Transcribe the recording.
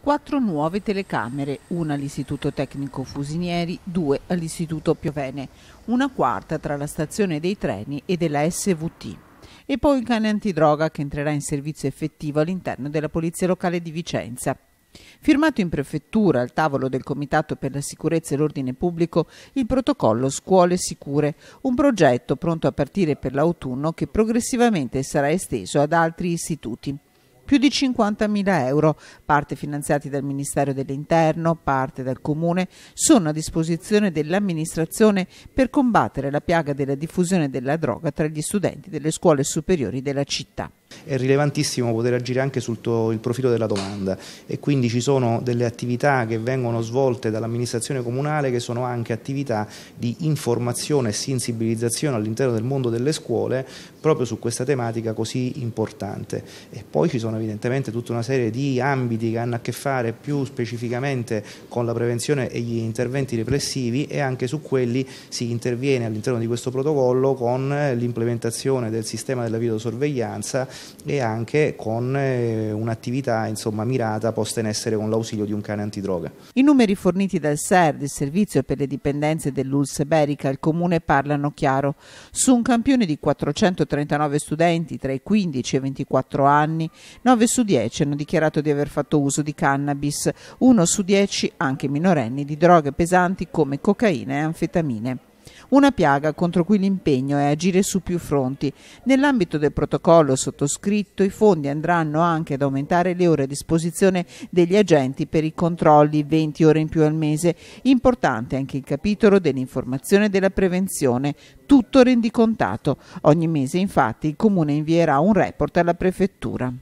quattro nuove telecamere, una all'Istituto Tecnico Fusinieri, due all'Istituto Piovene, una quarta tra la stazione dei treni e della SVT. E poi il cane antidroga che entrerà in servizio effettivo all'interno della Polizia Locale di Vicenza. Firmato in prefettura al tavolo del Comitato per la sicurezza e l'ordine pubblico il protocollo Scuole Sicure, un progetto pronto a partire per l'autunno che progressivamente sarà esteso ad altri istituti più di 50.000 euro, parte finanziati dal Ministero dell'Interno, parte dal Comune, sono a disposizione dell'amministrazione per combattere la piaga della diffusione della droga tra gli studenti delle scuole superiori della città è rilevantissimo poter agire anche sul tuo, profilo della domanda e quindi ci sono delle attività che vengono svolte dall'amministrazione comunale che sono anche attività di informazione e sensibilizzazione all'interno del mondo delle scuole proprio su questa tematica così importante. E poi ci sono evidentemente tutta una serie di ambiti che hanno a che fare più specificamente con la prevenzione e gli interventi repressivi e anche su quelli si interviene all'interno di questo protocollo con l'implementazione del sistema della videosorveglianza e anche con eh, un'attività insomma, mirata posta in essere con l'ausilio di un cane antidroga. I numeri forniti dal SER, il servizio per le dipendenze dell'Ulse Berica, al comune parlano chiaro. Su un campione di 439 studenti tra i 15 e i 24 anni, 9 su 10 hanno dichiarato di aver fatto uso di cannabis, 1 su 10 anche minorenni di droghe pesanti come cocaina e anfetamine. Una piaga contro cui l'impegno è agire su più fronti. Nell'ambito del protocollo sottoscritto i fondi andranno anche ad aumentare le ore a disposizione degli agenti per i controlli 20 ore in più al mese. Importante anche il capitolo dell'informazione e della prevenzione, tutto rendicontato. Ogni mese infatti il Comune invierà un report alla Prefettura.